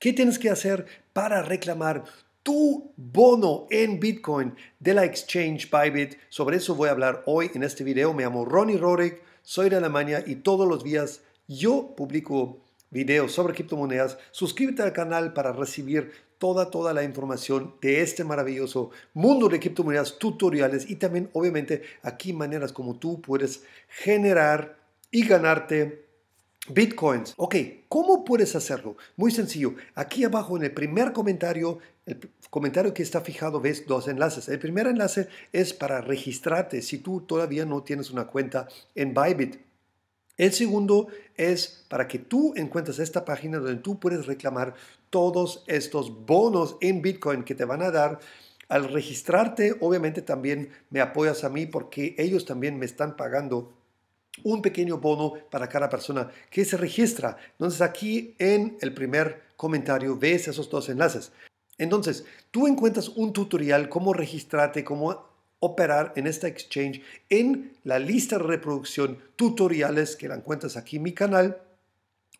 ¿Qué tienes que hacer para reclamar tu bono en Bitcoin de la exchange Bybit? Sobre eso voy a hablar hoy en este video. Me llamo Ronnie Rorick, soy de Alemania y todos los días yo publico videos sobre criptomonedas. Suscríbete al canal para recibir toda, toda la información de este maravilloso mundo de criptomonedas, tutoriales y también, obviamente, aquí maneras como tú puedes generar y ganarte Bitcoins. Ok, ¿cómo puedes hacerlo? Muy sencillo. Aquí abajo en el primer comentario, el comentario que está fijado, ves dos enlaces. El primer enlace es para registrarte si tú todavía no tienes una cuenta en Bybit. El segundo es para que tú encuentres esta página donde tú puedes reclamar todos estos bonos en Bitcoin que te van a dar. Al registrarte, obviamente también me apoyas a mí porque ellos también me están pagando un pequeño bono para cada persona que se registra. Entonces aquí en el primer comentario ves esos dos enlaces. Entonces, tú encuentras un tutorial cómo registrarte, cómo operar en esta exchange en la lista de reproducción tutoriales que la encuentras aquí en mi canal.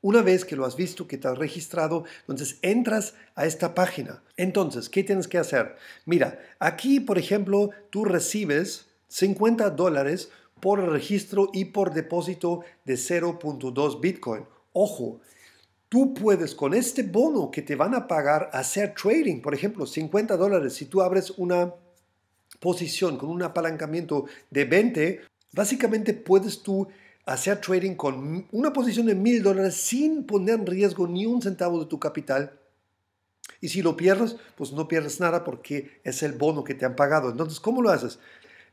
Una vez que lo has visto, que te has registrado, entonces entras a esta página. Entonces, ¿qué tienes que hacer? Mira, aquí, por ejemplo, tú recibes 50 dólares por registro y por depósito de 0.2 Bitcoin. Ojo, tú puedes con este bono que te van a pagar hacer trading, por ejemplo, 50 dólares, si tú abres una posición con un apalancamiento de 20, básicamente puedes tú hacer trading con una posición de 1000 dólares sin poner en riesgo ni un centavo de tu capital y si lo pierdes, pues no pierdes nada porque es el bono que te han pagado. Entonces, ¿cómo lo haces?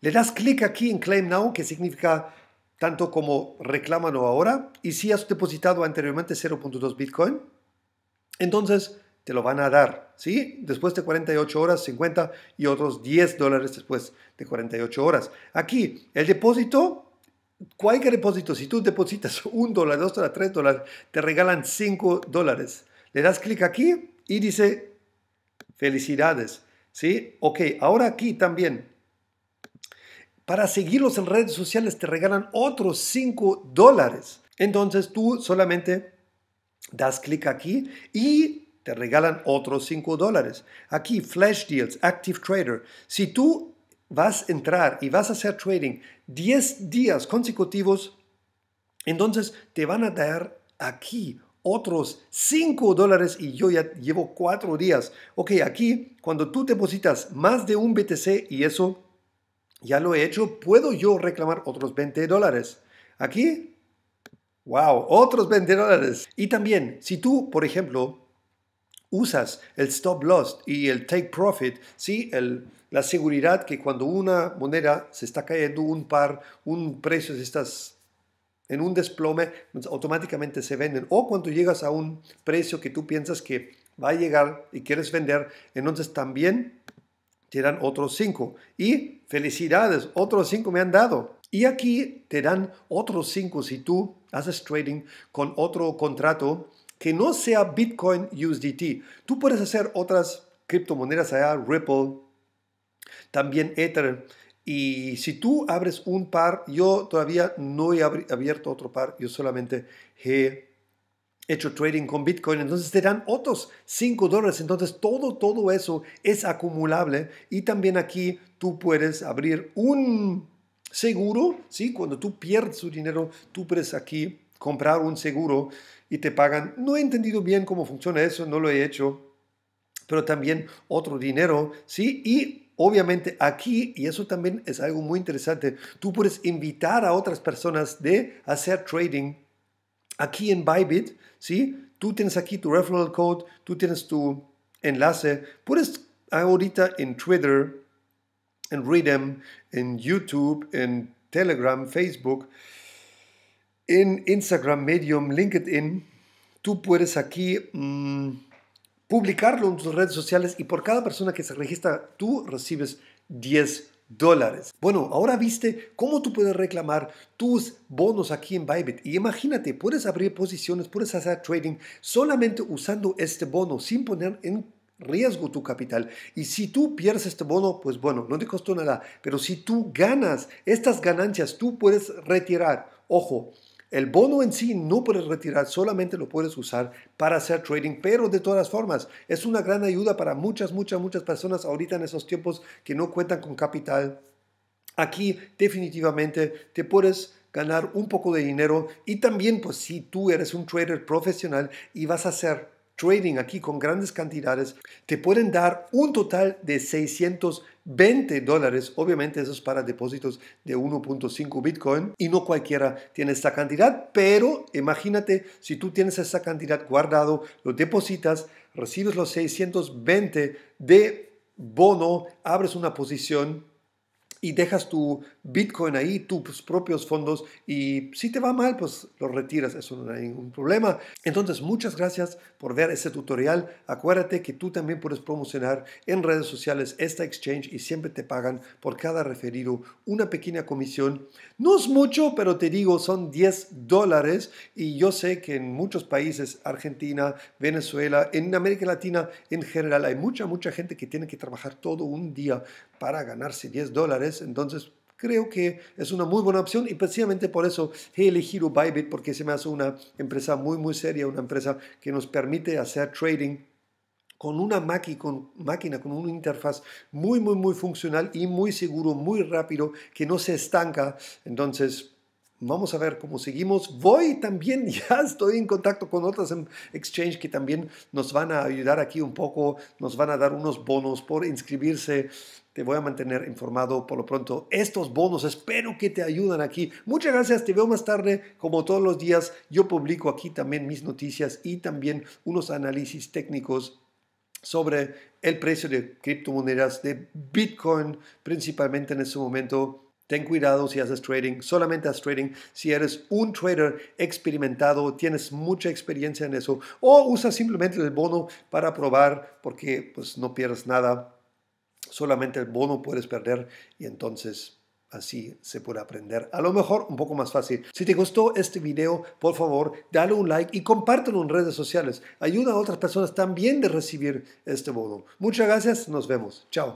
Le das clic aquí en Claim Now, que significa tanto como reclámalo ahora, y si has depositado anteriormente 0.2 Bitcoin, entonces te lo van a dar, ¿sí? Después de 48 horas, 50 y otros 10 dólares después de 48 horas. Aquí, el depósito, cualquier depósito, si tú depositas 1 dólar, 2 dólares, 3 dólares, te regalan 5 dólares. Le das clic aquí y dice, felicidades, ¿sí? Ok, ahora aquí también para seguirlos en redes sociales te regalan otros 5 dólares. Entonces tú solamente das clic aquí y te regalan otros 5 dólares. Aquí, Flash Deals, Active Trader. Si tú vas a entrar y vas a hacer trading 10 días consecutivos, entonces te van a dar aquí otros 5 dólares y yo ya llevo 4 días. Ok, aquí cuando tú depositas más de un BTC y eso ya lo he hecho, ¿puedo yo reclamar otros 20 dólares? Aquí, wow, otros 20 dólares. Y también, si tú, por ejemplo, usas el stop loss y el take profit, ¿sí? la seguridad que cuando una moneda se está cayendo, un par, un precio se está en un desplome, automáticamente se venden. O cuando llegas a un precio que tú piensas que va a llegar y quieres vender, entonces también te dan otros cinco. Y felicidades, otros cinco me han dado. Y aquí te dan otros cinco si tú haces trading con otro contrato que no sea Bitcoin USDT. Tú puedes hacer otras criptomonedas allá, Ripple, también Ether. Y si tú abres un par, yo todavía no he abierto otro par, yo solamente he hecho trading con Bitcoin, entonces te dan otros 5 dólares. Entonces todo, todo eso es acumulable. Y también aquí tú puedes abrir un seguro, ¿sí? Cuando tú pierdes tu dinero, tú puedes aquí comprar un seguro y te pagan. No he entendido bien cómo funciona eso, no lo he hecho, pero también otro dinero, ¿sí? Y obviamente aquí, y eso también es algo muy interesante, tú puedes invitar a otras personas de hacer trading aquí en Bybit, ¿sí? Tú tienes aquí tu referral code, tú tienes tu enlace. Puedes ahorita en Twitter, en Rhythm, en YouTube, en Telegram, Facebook, en Instagram, Medium, LinkedIn, tú puedes aquí mm, publicarlo en tus redes sociales y por cada persona que se registra, tú recibes 10 dólares. Bueno, ahora viste cómo tú puedes reclamar tus bonos aquí en Bybit. Y imagínate, puedes abrir posiciones, puedes hacer trading solamente usando este bono sin poner en riesgo tu capital. Y si tú pierdes este bono, pues bueno, no te costó nada. Pero si tú ganas estas ganancias, tú puedes retirar. Ojo, el bono en sí no puedes retirar, solamente lo puedes usar para hacer trading, pero de todas formas es una gran ayuda para muchas, muchas, muchas personas ahorita en esos tiempos que no cuentan con capital. Aquí definitivamente te puedes ganar un poco de dinero y también pues si tú eres un trader profesional y vas a hacer trading aquí con grandes cantidades, te pueden dar un total de 620 dólares. Obviamente eso es para depósitos de 1.5 Bitcoin y no cualquiera tiene esta cantidad, pero imagínate si tú tienes esa cantidad guardado, lo depositas, recibes los 620 de bono, abres una posición y dejas tu Bitcoin ahí, tus pues, propios fondos y si te va mal, pues lo retiras, eso no hay ningún problema. Entonces, muchas gracias por ver este tutorial. Acuérdate que tú también puedes promocionar en redes sociales esta exchange y siempre te pagan por cada referido una pequeña comisión. No es mucho, pero te digo, son 10 dólares y yo sé que en muchos países, Argentina, Venezuela, en América Latina en general, hay mucha, mucha gente que tiene que trabajar todo un día para ganarse 10 dólares. Entonces, creo que es una muy buena opción y precisamente por eso he elegido Bybit porque se me hace una empresa muy muy seria, una empresa que nos permite hacer trading con una máquina, con una interfaz muy, muy, muy funcional y muy seguro, muy rápido, que no se estanca. Entonces, Vamos a ver cómo seguimos. Voy también, ya estoy en contacto con otras em, exchanges que también nos van a ayudar aquí un poco, nos van a dar unos bonos por inscribirse te voy a mantener informado por lo pronto. Estos bonos espero que te ayudan aquí. Muchas gracias. Te veo más tarde. Como todos los días, yo publico aquí también mis noticias y también unos análisis técnicos sobre el precio de criptomonedas, de Bitcoin principalmente en este momento. Ten cuidado si haces trading, solamente haz trading si eres un trader experimentado, tienes mucha experiencia en eso o usas simplemente el bono para probar porque pues no pierdes nada solamente el bono puedes perder y entonces así se puede aprender. A lo mejor un poco más fácil. Si te gustó este video, por favor, dale un like y compártelo en redes sociales. Ayuda a otras personas también de recibir este bono. Muchas gracias, nos vemos. Chao.